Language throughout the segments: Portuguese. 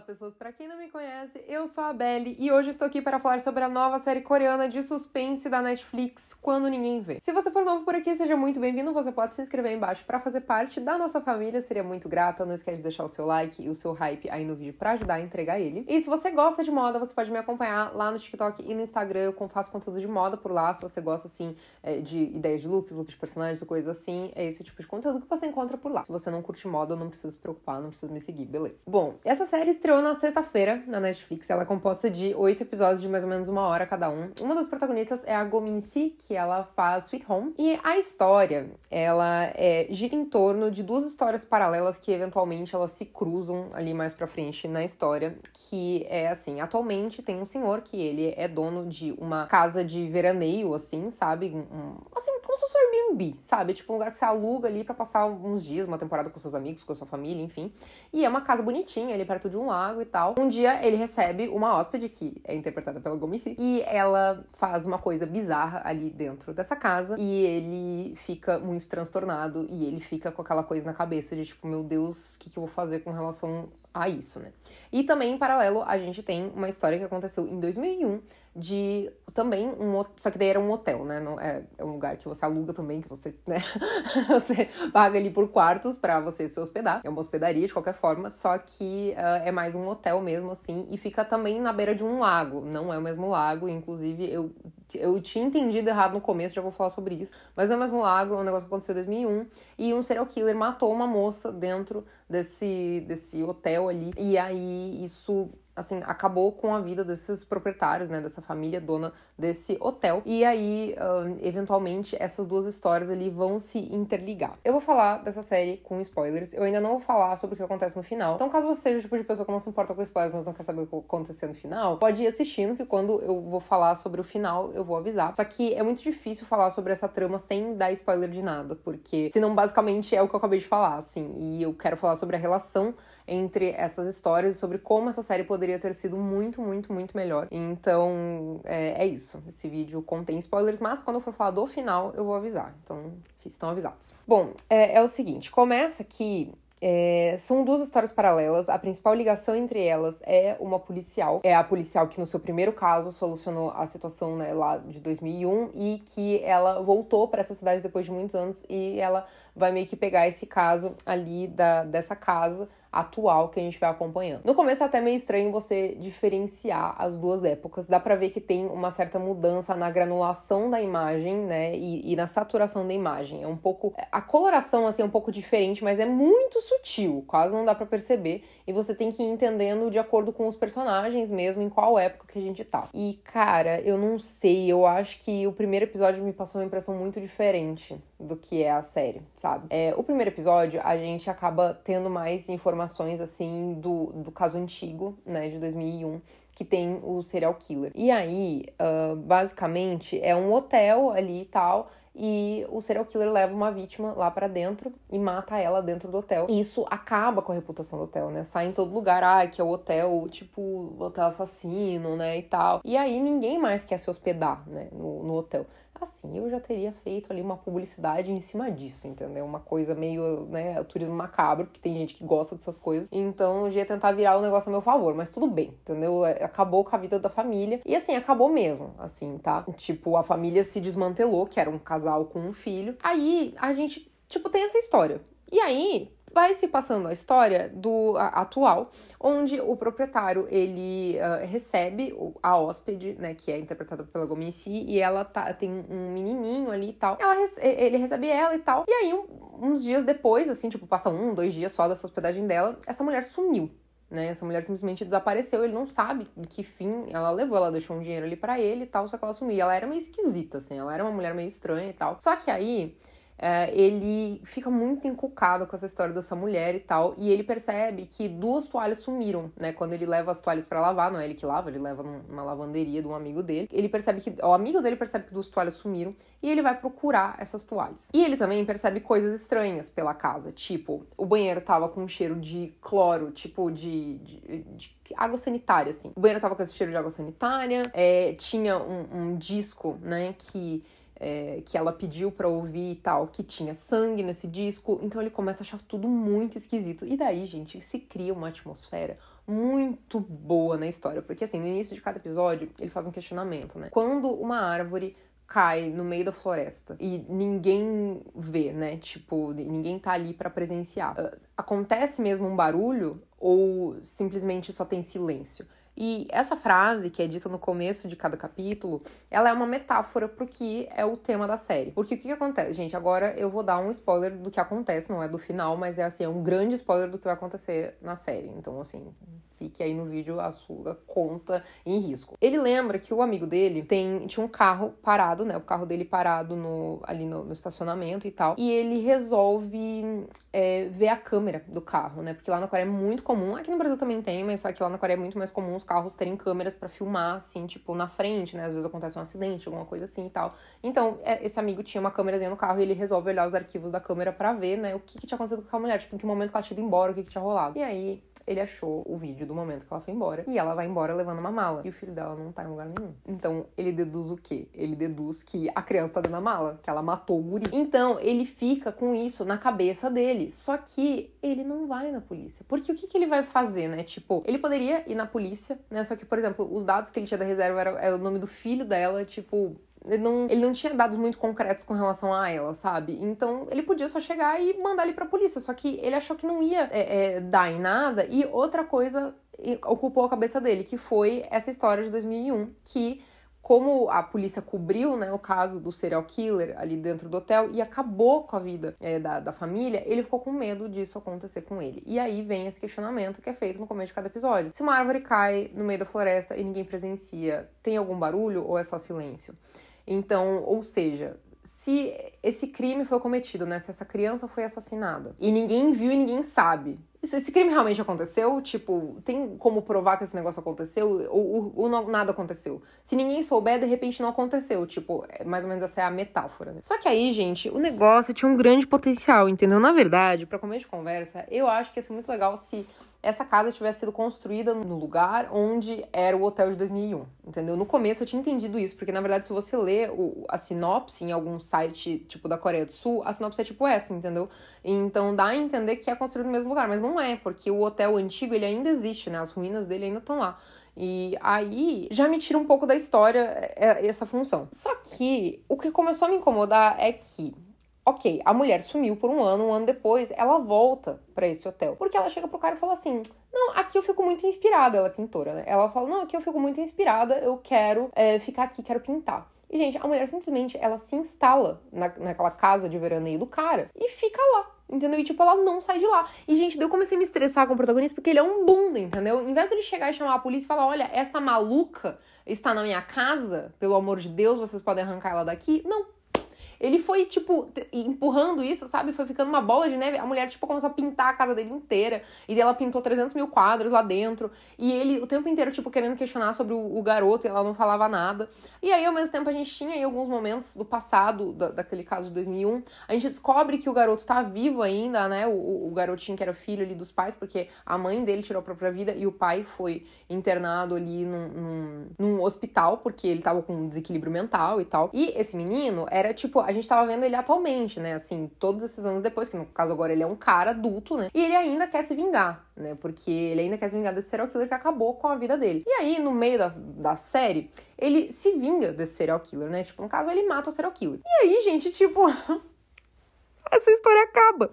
Olá, pessoas. Para quem não me conhece, eu sou a Belle e hoje estou aqui para falar sobre a nova série coreana de suspense da Netflix, Quando Ninguém Vê. Se você for novo por aqui, seja muito bem-vindo. Você pode se inscrever aí embaixo para fazer parte da nossa família, seria muito grata. Não esquece de deixar o seu like e o seu hype aí no vídeo para ajudar a entregar ele. E se você gosta de moda, você pode me acompanhar lá no TikTok e no Instagram. Eu faço conteúdo de moda por lá. Se você gosta assim é, de ideias de looks, looks de personagens, coisas assim, é esse tipo de conteúdo que você encontra por lá. Se você não curte moda, não precisa se preocupar, não precisa me seguir, beleza? Bom, essa série estreou estreou na sexta-feira na Netflix. Ela é composta de oito episódios de mais ou menos uma hora cada um. Uma das protagonistas é a Gomin Si, que ela faz Sweet Home. E a história, ela é, gira em torno de duas histórias paralelas que eventualmente elas se cruzam ali mais pra frente na história. Que é assim: atualmente tem um senhor que ele é dono de uma casa de veraneio, assim, sabe? Um, assim, como se fosse um Airbnb, sabe? Tipo um lugar que você aluga ali para passar alguns dias, uma temporada com seus amigos, com a sua família, enfim. E é uma casa bonitinha ali perto de um lago e tal. Um dia ele recebe uma hóspede, que é interpretada pela Gomici, e ela faz uma coisa bizarra ali dentro dessa casa, e ele fica muito transtornado, e ele fica com aquela coisa na cabeça de tipo, meu Deus, o que, que eu vou fazer com relação a isso, né? E também, em paralelo, a gente tem uma história que aconteceu em 2001, de também um só que daí era um hotel, né? Não, é, é um lugar que você aluga também, que você, né? você paga ali por quartos para você se hospedar. É uma hospedaria de qualquer forma, só que uh, é mais um hotel mesmo assim e fica também na beira de um lago. Não é o mesmo lago, inclusive eu eu tinha entendido errado no começo, já vou falar sobre isso. Mas não é o mesmo lago, é um negócio que aconteceu em 2001 e um serial killer matou uma moça dentro desse desse hotel ali e aí isso assim, acabou com a vida desses proprietários, né, dessa família dona desse hotel. E aí, eventualmente, essas duas histórias ali vão se interligar. Eu vou falar dessa série com spoilers. Eu ainda não vou falar sobre o que acontece no final. Então, caso você seja o tipo de pessoa que não se importa com spoilers, mas não quer saber o que aconteceu no final, pode ir assistindo que quando eu vou falar sobre o final, eu vou avisar. Só que é muito difícil falar sobre essa trama sem dar spoiler de nada, porque senão basicamente é o que eu acabei de falar, assim. E eu quero falar sobre a relação entre essas histórias e sobre como essa série poderia ter sido muito, muito, muito melhor. Então, é, é isso. Esse vídeo contém spoilers, mas quando eu for falar do final, eu vou avisar. Então, estão avisados. Bom, é, é o seguinte: começa que é, são duas histórias paralelas. A principal ligação entre elas é uma policial. É a policial que, no seu primeiro caso, solucionou a situação né, lá de 2001 e que ela voltou para essa cidade depois de muitos anos e ela vai meio que pegar esse caso ali da, dessa casa atual que a gente vai acompanhando. No começo é até meio estranho você diferenciar as duas épocas. Dá para ver que tem uma certa mudança na granulação da imagem, né, e, e, na saturação da imagem. É um pouco a coloração assim é um pouco diferente, mas é muito sutil, quase não dá para perceber e você tem que ir entendendo de acordo com os personagens mesmo em qual época que a gente tá. E cara, eu não sei, eu acho que o primeiro episódio me passou uma impressão muito diferente do que é a série, sabe? É, o primeiro episódio a gente acaba tendo mais informações informações assim do, do caso antigo, né, de 2001, que tem o serial killer. E aí, uh, basicamente, é um hotel ali e tal. E o serial killer leva uma vítima lá para dentro e mata ela dentro do hotel. E isso acaba com a reputação do hotel, né? Sai em todo lugar, ah, que é o hotel, tipo, hotel assassino, né? E tal. E aí ninguém mais quer se hospedar, né? No, no hotel assim, eu já teria feito ali uma publicidade em cima disso, entendeu? Uma coisa meio, né, turismo macabro, que tem gente que gosta dessas coisas. Então, eu já ia tentar virar o negócio a meu favor, mas tudo bem, entendeu? É, acabou com a vida da família. E assim, acabou mesmo, assim, tá? Tipo, a família se desmantelou, que era um casal com um filho. Aí, a gente, tipo, tem essa história. E aí, vai se passando a história do a, atual, onde o proprietário ele uh, recebe a hóspede, né, que é interpretada pela Gomichi, e ela tá, tem um menininho ali e tal. Ela, ele recebe ela e tal. E aí, um, uns dias depois, assim, tipo, passa um, dois dias só dessa hospedagem dela, essa mulher sumiu. Né? Essa mulher simplesmente desapareceu, ele não sabe que fim ela levou, ela deixou um dinheiro ali para ele e tal, só que ela sumiu. E ela era meio esquisita, assim, ela era uma mulher meio estranha e tal. Só que aí é, ele fica muito encucado com essa história dessa mulher e tal, e ele percebe que duas toalhas sumiram, né? Quando ele leva as toalhas para lavar, não é ele que lava, ele leva numa lavanderia de um amigo dele. Ele percebe que o amigo dele percebe que duas toalhas sumiram e ele vai procurar essas toalhas. E ele também percebe coisas estranhas pela casa, tipo, o banheiro tava com um cheiro de cloro, tipo de, de, de água sanitária, assim. O banheiro tava com esse cheiro de água sanitária, é, tinha um, um disco, né, que é, que ela pediu para ouvir e tal, que tinha sangue nesse disco, então ele começa a achar tudo muito esquisito. E daí, gente, se cria uma atmosfera muito boa na história, porque assim, no início de cada episódio, ele faz um questionamento, né? Quando uma árvore cai no meio da floresta e ninguém vê, né? Tipo, ninguém tá ali para presenciar. Ah, acontece mesmo um barulho ou simplesmente só tem silêncio? E essa frase, que é dita no começo de cada capítulo, ela é uma metáfora pro que é o tema da série. Porque o que, que acontece? Gente, agora eu vou dar um spoiler do que acontece, não é do final, mas é assim, é um grande spoiler do que vai acontecer na série. Então, assim, fique aí no vídeo a sua conta em risco. Ele lembra que o amigo dele tem, tinha um carro parado, né? O carro dele parado no, ali no, no estacionamento e tal. E ele resolve é, ver a câmera do carro, né? Porque lá na Coreia é muito comum, aqui no Brasil também tem, mas só que lá na Coreia é muito mais comum os carros terem câmeras para filmar, assim, tipo, na frente, né? Às vezes acontece um acidente, alguma coisa assim e tal. Então, é, esse amigo tinha uma câmerazinha no carro e ele resolve olhar os arquivos da câmera para ver, né? O que, que tinha acontecido com aquela mulher, tipo, em que momento que ela tinha ido embora, o que, que tinha rolado. E aí, ele achou o vídeo do momento que ela foi embora. E ela vai embora levando uma mala. E o filho dela não tá em lugar nenhum. Então, ele deduz o quê? Ele deduz que a criança tá dentro da mala, que ela matou o guri. Então, ele fica com isso na cabeça dele. Só que ele não vai na polícia. Porque o que, que ele vai fazer, né? Tipo, ele poderia ir na polícia, né? Só que, por exemplo, os dados que ele tinha da reserva era, era o nome do filho dela, tipo, ele não, ele não tinha dados muito concretos com relação a ela, sabe? Então ele podia só chegar e mandar ele pra polícia. Só que ele achou que não ia é, é, dar em nada. E outra coisa ocupou a cabeça dele, que foi essa história de 2001, que como a polícia cobriu né, o caso do serial killer ali dentro do hotel e acabou com a vida é, da, da família, ele ficou com medo disso acontecer com ele. E aí vem esse questionamento que é feito no começo de cada episódio. Se uma árvore cai no meio da floresta e ninguém presencia, tem algum barulho ou é só silêncio? Então, ou seja, se esse crime foi cometido, né? Se essa criança foi assassinada e ninguém viu e ninguém sabe. Esse crime realmente aconteceu? Tipo, tem como provar que esse negócio aconteceu? Ou, ou, ou não, nada aconteceu? Se ninguém souber, de repente não aconteceu. Tipo, é mais ou menos essa é a metáfora, né? Só que aí, gente, o negócio tinha um grande potencial, entendeu? Na verdade, para começo de conversa, eu acho que ia ser muito legal se essa casa tivesse sido construída no lugar onde era o hotel de 2001, entendeu? No começo eu tinha entendido isso, porque na verdade se você ler o, a sinopse em algum site, tipo, da Coreia do Sul, a sinopse é tipo essa, entendeu? Então dá a entender que é construído no mesmo lugar, mas não é, porque o hotel antigo, ele ainda existe, né? As ruínas dele ainda estão lá. E aí já me tira um pouco da história é, é, essa função. Só que o que começou a me incomodar é que Ok, a mulher sumiu por um ano, um ano depois, ela volta para esse hotel. Porque ela chega pro cara e fala assim: Não, aqui eu fico muito inspirada. Ela é pintora, né? Ela fala: Não, aqui eu fico muito inspirada, eu quero é, ficar aqui, quero pintar. E, gente, a mulher simplesmente ela se instala na, naquela casa de veraneio do cara e fica lá. Entendeu? E tipo, ela não sai de lá. E, gente, daí eu comecei a me estressar com o protagonista porque ele é um bunda, entendeu? Em vez dele chegar e chamar a polícia e falar: olha, essa maluca está na minha casa, pelo amor de Deus, vocês podem arrancar ela daqui. Não, ele foi, tipo, empurrando isso, sabe? Foi ficando uma bola de neve. A mulher, tipo, começou a pintar a casa dele inteira. E ela pintou 300 mil quadros lá dentro. E ele, o tempo inteiro, tipo, querendo questionar sobre o, o garoto. E ela não falava nada. E aí, ao mesmo tempo, a gente tinha aí alguns momentos do passado, da, daquele caso de 2001. A gente descobre que o garoto tá vivo ainda, né? O, o garotinho que era filho ali dos pais, porque a mãe dele tirou a própria vida e o pai foi internado ali num, num, num hospital, porque ele tava com um desequilíbrio mental e tal. E esse menino era, tipo, a gente tava vendo ele atualmente, né? Assim, todos esses anos depois, que no caso agora ele é um cara adulto, né? E ele ainda quer se vingar, né? Porque ele ainda quer se vingar desse serial killer que acabou com a vida dele. E aí, no meio da, da série, ele se vinga desse serial killer, né? Tipo, no caso, ele mata o serial killer. E aí, gente, tipo. essa história acaba.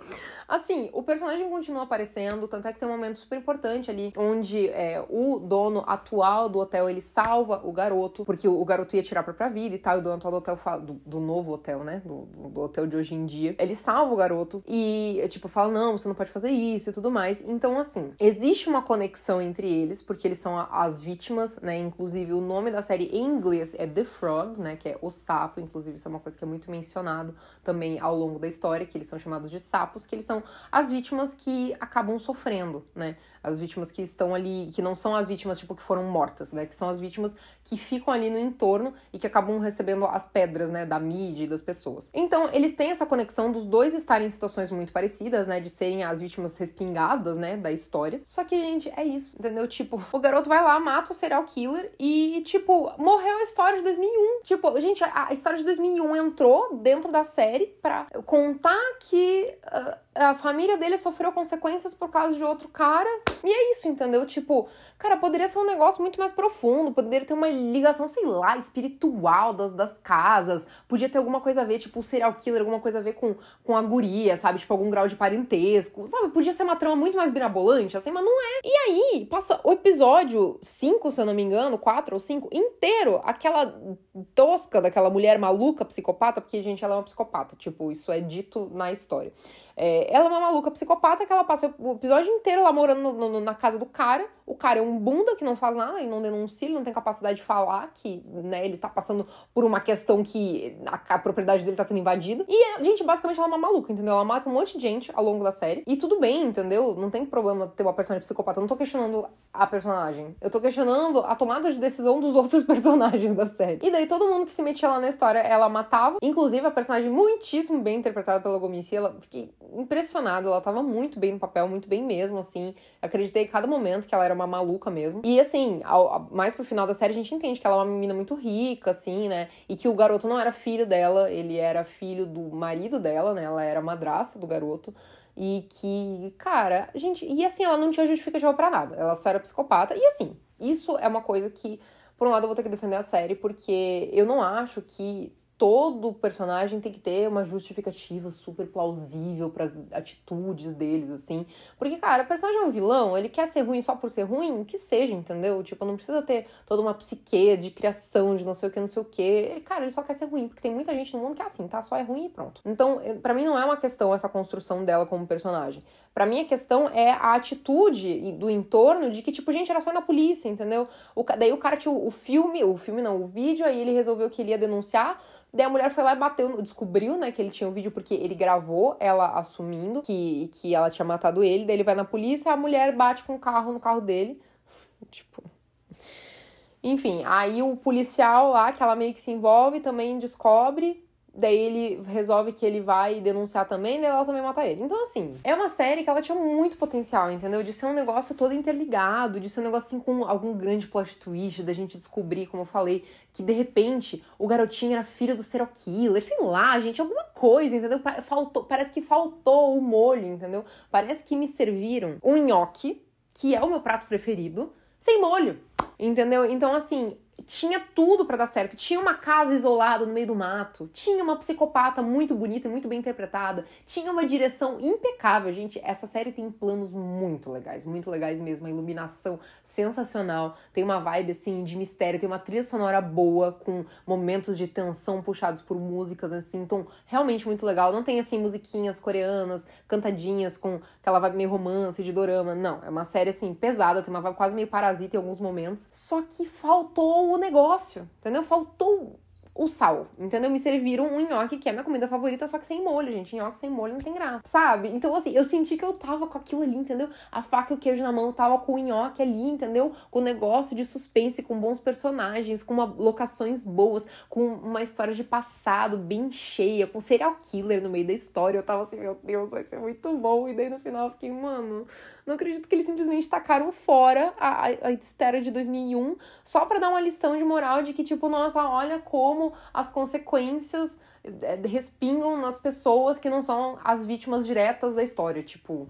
Assim, o personagem continua aparecendo, tanto é que tem um momento super importante ali, onde é, o dono atual do hotel, ele salva o garoto, porque o, o garoto ia tirar a própria vida e tal, e o dono atual do hotel, fala, do, do novo hotel, né, do, do, hotel de hoje em dia, ele salva o garoto e, é, tipo, fala, não, você não pode fazer isso e tudo mais. Então, assim, existe uma conexão entre eles, porque eles são a, as vítimas, né, inclusive o nome da série em inglês é The Frog, né, que é o sapo, inclusive isso é uma coisa que é muito mencionado também ao longo da história, que eles são chamados de sapos, que eles são as vítimas que acabam sofrendo, né? As vítimas que estão ali, que não são as vítimas tipo que foram mortas, né? Que são as vítimas que ficam ali no entorno e que acabam recebendo as pedras, né, da mídia e das pessoas. Então, eles têm essa conexão dos dois estarem em situações muito parecidas, né, de serem as vítimas respingadas, né, da história. Só que, gente, é isso, entendeu? Tipo, o garoto vai lá, mata o serial killer e, tipo, morreu a história de 2001. Tipo, gente, a, história de 2001 entrou dentro da série pra contar que uh, a família dele sofreu consequências por causa de outro cara. E é isso, entendeu? Tipo, cara, poderia ser um negócio muito mais profundo, poderia ter uma ligação, sei lá, espiritual das, das casas, podia ter alguma coisa a ver, tipo, serial killer, alguma coisa a ver com, com a guria, sabe? Tipo, algum grau de parentesco, sabe? Podia ser uma trama muito mais birabolante, assim, mas não é. E aí, passa o episódio 5, se eu não me engano, 4 ou 5, inteiro, aquela tosca daquela mulher maluca, psicopata, porque, gente, ela é uma psicopata, tipo, isso é dito na história. É, ela é uma maluca psicopata que ela passa o episódio inteiro lá morando no, no, na casa do cara. O cara é um bunda que não faz nada, ele não denuncia, ele não tem capacidade de falar que né, ele está passando por uma questão que a, a propriedade dele está sendo invadida. E, a gente, basicamente ela é uma maluca, entendeu? Ela mata um monte de gente ao longo da série. E tudo bem, entendeu? Não tem problema ter uma personagem psicopata. Eu não tô questionando a personagem. Eu tô questionando a tomada de decisão dos outros personagens da série. E daí todo mundo que se metia lá na história, ela matava. Inclusive a personagem muitíssimo bem interpretada pela Gomici, ela fiquei impressionada, ela tava muito bem no papel, muito bem mesmo, assim. Acreditei a cada momento que ela era uma maluca mesmo. E assim, ao, ao, mais pro final da série a gente entende que ela é uma menina muito rica, assim, né? E que o garoto não era filho dela, ele era filho do marido dela, né? Ela era madrasta do garoto. E que, cara, gente, e assim, ela não tinha justificativa para nada. Ela só era psicopata. E assim, isso é uma coisa que, por um lado, eu vou ter que defender a série, porque eu não acho que todo personagem tem que ter uma justificativa super plausível para as atitudes deles, assim. Porque, cara, o personagem é um vilão, ele quer ser ruim só por ser ruim, que seja, entendeu? Tipo, não precisa ter toda uma psique de criação, de não sei o que, não sei o que. Ele, cara, ele só quer ser ruim, porque tem muita gente no mundo que é assim, tá? Só é ruim e pronto. Então, eh, para mim não é uma questão essa construção dela como personagem. Para mim, a questão é a atitude do entorno de que, tipo, gente, era só na polícia, entendeu? O, daí o cara tinha o, o filme, o filme não, o vídeo, aí ele resolveu que ele ia denunciar. Daí a mulher foi lá e bateu, descobriu, né, que ele tinha o um vídeo porque ele gravou ela assumindo que, que ela tinha matado ele. Daí ele vai na polícia, a mulher bate com o carro no carro dele. Tipo. Enfim, aí o policial lá, que ela meio que se envolve, também descobre daí ele resolve que ele vai denunciar também, daí ela também mata ele. Então, assim, é uma série que ela tinha muito potencial, entendeu? De ser um negócio todo interligado, de ser um negócio assim com algum grande plot twist, da gente descobrir, como eu falei, que de repente o garotinho era filho do serial killer, sei lá, gente, alguma coisa, entendeu? Faltou, parece que faltou o molho, entendeu? Parece que me serviram um nhoque, que é o meu prato preferido, sem molho, entendeu? Então, assim, tinha tudo para dar certo. Tinha uma casa isolada no meio do mato, tinha uma psicopata muito bonita e muito bem interpretada, tinha uma direção impecável, gente. Essa série tem planos muito legais, muito legais mesmo, a iluminação sensacional, tem uma vibe assim de mistério, tem uma trilha sonora boa com momentos de tensão puxados por músicas assim, então realmente muito legal. Não tem assim musiquinhas coreanas, cantadinhas com aquela vibe meio romance de dorama, não. É uma série assim pesada, tem uma vibe quase meio parasita em alguns momentos. Só que faltou o negócio, entendeu? Faltou o sal, entendeu? Me serviram um nhoque, que é minha comida favorita, só que sem molho, gente. Nhoque sem molho não tem graça, sabe? Então, assim, eu senti que eu tava com aquilo ali, entendeu? A faca e o queijo na mão, eu tava com o nhoque ali, entendeu? Com o negócio de suspense, com bons personagens, com uma, locações boas, com uma história de passado bem cheia, com serial killer no meio da história. Eu tava assim, meu Deus, vai ser muito bom. E daí no final eu fiquei, mano, não acredito que eles simplesmente tacaram fora a, a, a Estera de 2001 só para dar uma lição de moral de que, tipo, nossa, olha como as consequências é, é, respingam nas pessoas que não são as vítimas diretas da história. Tipo,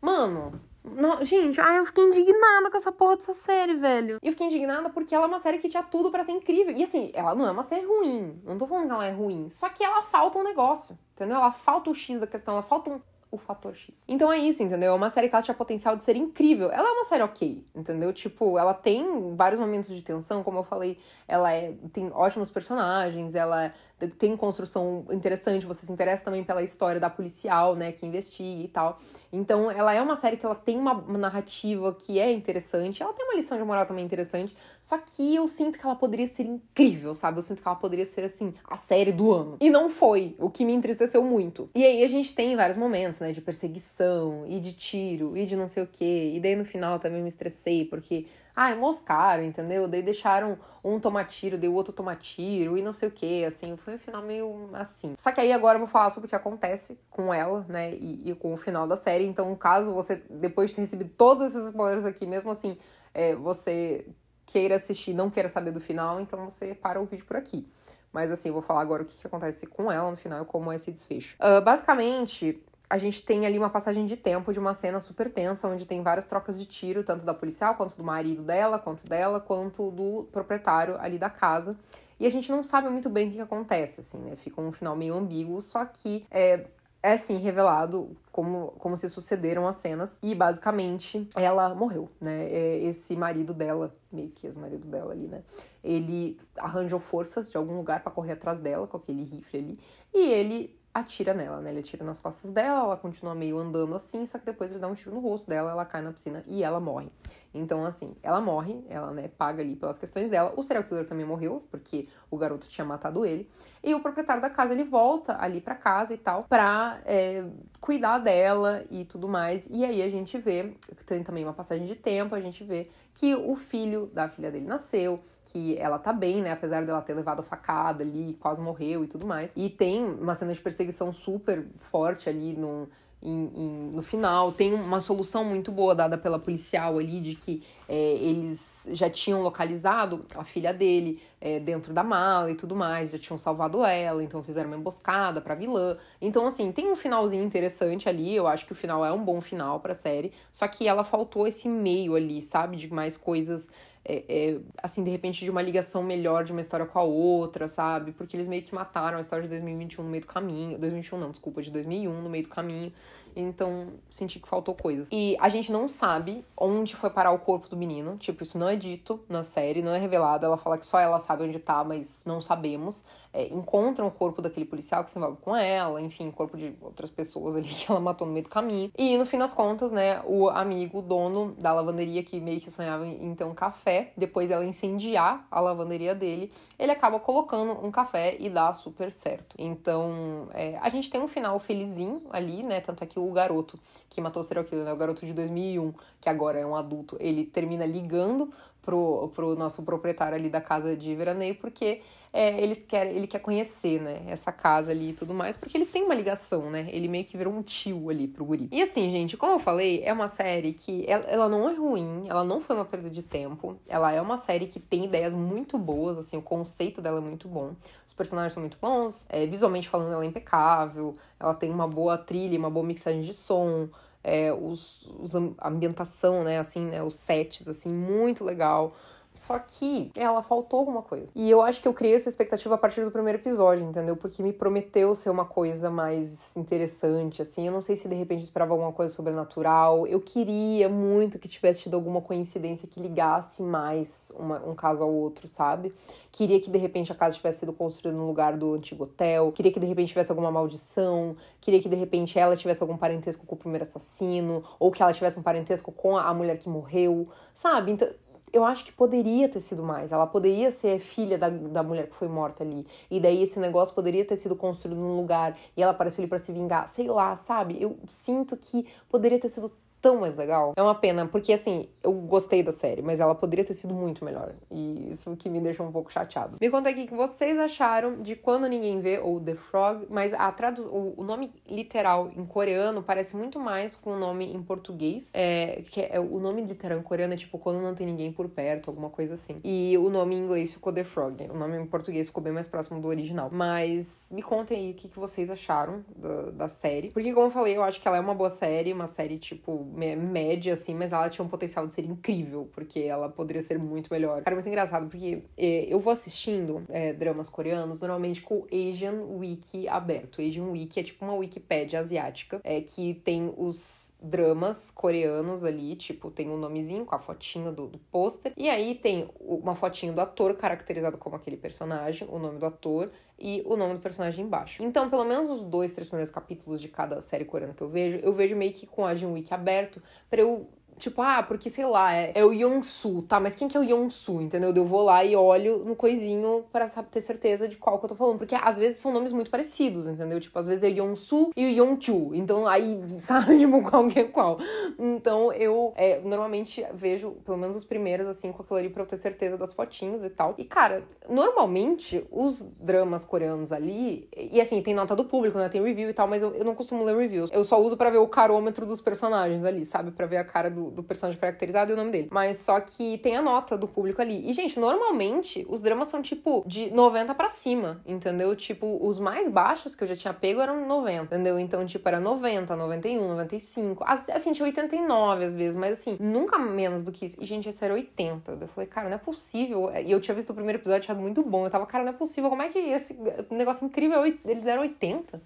mano, não, gente, ai, eu fiquei indignada com essa porra dessa série, velho. Eu fiquei indignada porque ela é uma série que tinha tudo para ser incrível. E assim, ela não é uma série ruim. Não tô falando que ela é ruim. Só que ela falta um negócio, entendeu? Ela falta o X da questão, ela falta um, o fator X. Então é isso, entendeu? É uma série que ela tinha potencial de ser incrível. Ela é uma série ok, entendeu? Tipo, ela tem vários momentos de tensão, como eu falei, ela é, tem ótimos personagens, ela é, tem construção interessante, você se interessa também pela história da policial, né, que investiga e tal. Então, ela é uma série que ela tem uma narrativa que é interessante, ela tem uma lição de moral também interessante, só que eu sinto que ela poderia ser incrível, sabe? Eu sinto que ela poderia ser assim, a série do ano. E não foi, o que me entristeceu muito. E aí a gente tem vários momentos, né, de perseguição e de tiro e de não sei o quê. E daí no final também me estressei porque ah, é moscaram, entendeu? Daí deixaram um tomar tiro, daí o outro tomar tiro e não sei o que, assim, foi um final meio assim. Só que aí agora eu vou falar sobre o que acontece com ela, né, e, e com o final da série. Então, caso você, depois de ter recebido todos esses spoilers aqui, mesmo assim, é, você queira assistir não queira saber do final, então você para o vídeo por aqui. Mas assim, eu vou falar agora o que, que acontece com ela no final e como é esse desfecho. Uh, basicamente, a gente tem ali uma passagem de tempo de uma cena super tensa, onde tem várias trocas de tiro, tanto da policial, quanto do marido dela, quanto dela, quanto do proprietário ali da casa. E a gente não sabe muito bem o que, acontece, assim, né? Fica um final meio ambíguo, só que é, é sim revelado como, como se sucederam as cenas. E basicamente ela morreu, né? É, esse marido dela, meio que ex-marido dela ali, né? Ele arranjou forças de algum lugar para correr atrás dela com aquele rifle ali. E ele atira nela, né? Ele atira nas costas dela, ela continua meio andando assim, só que depois ele dá um tiro no rosto dela, ela cai na piscina e ela morre. Então, assim, ela morre, ela, né, paga ali pelas questões dela. O serial killer também morreu, porque o garoto tinha matado ele. E o proprietário da casa, ele volta ali pra casa e tal, pra é, cuidar dela e tudo mais. E aí a gente vê, tem também uma passagem de tempo, a gente vê que o filho da filha dele nasceu, que ela tá bem, né? Apesar dela ter levado a facada ali, quase morreu e tudo mais. E tem uma cena de perseguição super forte ali no Em, em, no final. Tem uma solução muito boa dada pela policial ali de que é, eles já tinham localizado a filha dele é, dentro da mala e tudo mais, já tinham salvado ela, então fizeram uma emboscada pra vilã. Então, assim, tem um finalzinho interessante ali. Eu acho que o final é um bom final pra série, só que ela faltou esse meio ali, sabe? De mais coisas é, é, assim, de repente, de uma ligação melhor de uma história com a outra, sabe? Porque eles meio que mataram a história de 2021 no meio do caminho. 2021 não, desculpa, de 2001 no meio do caminho então senti que faltou coisas. E a gente não sabe onde foi parar o corpo do menino, tipo, isso não é dito na série, não é revelado, ela fala que só ela sabe onde tá, mas não sabemos. É, encontram o corpo daquele policial que se envolve com ela, enfim, corpo de outras pessoas ali que ela matou no meio do caminho. E no fim das contas, né, o amigo, o dono da lavanderia que meio que sonhava em ter um café, depois ela incendiar a lavanderia dele, ele acaba colocando um café e dá super certo. Então, é, a gente tem um final felizinho ali, né, tanto é que o o garoto que matou o serial killer, né? O garoto de 2001, que agora é um adulto, ele termina ligando pro, pro nosso proprietário ali da casa de veraneio, porque é, eles quer, ele quer conhecer, né, essa casa ali e tudo mais, porque eles têm uma ligação, né? Ele meio que virou um tio ali pro guri. E assim, gente, como eu falei, é uma série que ela, ela não é ruim, ela não foi uma perda de tempo, ela é uma série que tem ideias muito boas, assim, o conceito dela é muito bom, os personagens são muito bons, é, visualmente falando, ela é impecável, ela tem uma boa trilha, uma boa mixagem de som, é, os, os, a ambientação, né, assim, né, os sets, assim, muito legal. Só que ela faltou alguma coisa. E eu acho que eu criei essa expectativa a partir do primeiro episódio, entendeu? Porque me prometeu ser uma coisa mais interessante, assim. Eu não sei se de repente esperava alguma coisa sobrenatural. Eu queria muito que tivesse tido alguma coincidência que ligasse mais uma, um caso ao outro, sabe? Queria que de repente a casa tivesse sido construída no lugar do antigo hotel. Queria que de repente tivesse alguma maldição. Queria que de repente ela tivesse algum parentesco com o primeiro assassino. Ou que ela tivesse um parentesco com a mulher que morreu, sabe? Então eu acho que poderia ter sido mais. Ela poderia ser filha da, da mulher que foi morta ali. E daí esse negócio poderia ter sido construído num lugar e ela apareceu ali para se vingar. Sei lá, sabe? Eu sinto que poderia ter sido tão mais legal. É uma pena, porque assim, eu gostei da série, mas ela poderia ter sido muito melhor. E isso que me deixou um pouco chateado. Me conta aqui o que vocês acharam de Quando Ninguém Vê, ou The Frog, mas a tradu o, nome literal em coreano parece muito mais com o nome em português. É, que é, o nome literal em coreano é tipo Quando Não Tem Ninguém Por Perto, alguma coisa assim. E o nome em inglês ficou The Frog. O nome em português ficou bem mais próximo do original. Mas me contem aí o que, que vocês acharam da, da série. Porque, como eu falei, eu acho que ela é uma boa série, uma série tipo média, assim, mas ela tinha um potencial de ser incrível, porque ela poderia ser muito melhor. Cara, é muito engraçado, porque é, eu vou assistindo é, dramas coreanos normalmente com Asian Wiki aberto. Asian Wiki é tipo uma Wikipédia asiática é, que tem os dramas coreanos ali, tipo, tem um nomezinho com a fotinha do, do pôster. E aí tem uma fotinha do ator caracterizado como aquele personagem, o nome do ator, e o nome do personagem embaixo. Então, pelo menos os dois, três primeiros capítulos de cada série coreana que eu vejo, eu vejo meio que com a Wick aberto para eu Tipo, ah, porque sei lá, é, é o Yonsu, tá? Mas quem que é o Yonsu, entendeu? Eu vou lá e olho no coisinho para ter certeza de qual que eu tô falando. Porque às vezes são nomes muito parecidos, entendeu? Tipo, às vezes é Yonsu e o Yonchu. Então aí, sabe, de tipo, qual que é qual. Então eu é, normalmente vejo, pelo menos os primeiros, assim, com aquilo ali pra eu ter certeza das fotinhos e tal. E cara, normalmente os dramas coreanos ali, e assim, tem nota do público, né? Tem review e tal, mas eu, eu não costumo ler reviews. Eu só uso para ver o carômetro dos personagens ali, sabe? para ver a cara do do, personagem caracterizado e o nome dele. Mas só que tem a nota do público ali. E, gente, normalmente os dramas são tipo de 90 para cima, entendeu? Tipo, os mais baixos que eu já tinha pego eram 90, entendeu? Então, tipo, era 90, 91, 95. Assim, tinha 89 às vezes, mas assim, nunca menos do que isso. E, gente, esse era 80. Eu falei, cara, não é possível. É, e eu tinha visto o primeiro episódio, achado muito bom. Eu tava, cara, não é possível. Como é que esse negócio incrível, é eles deram 80?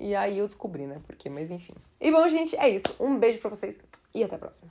E aí eu descobri, né? Por quê? Mas enfim. E bom, gente, é isso. Um beijo para vocês e até a próxima.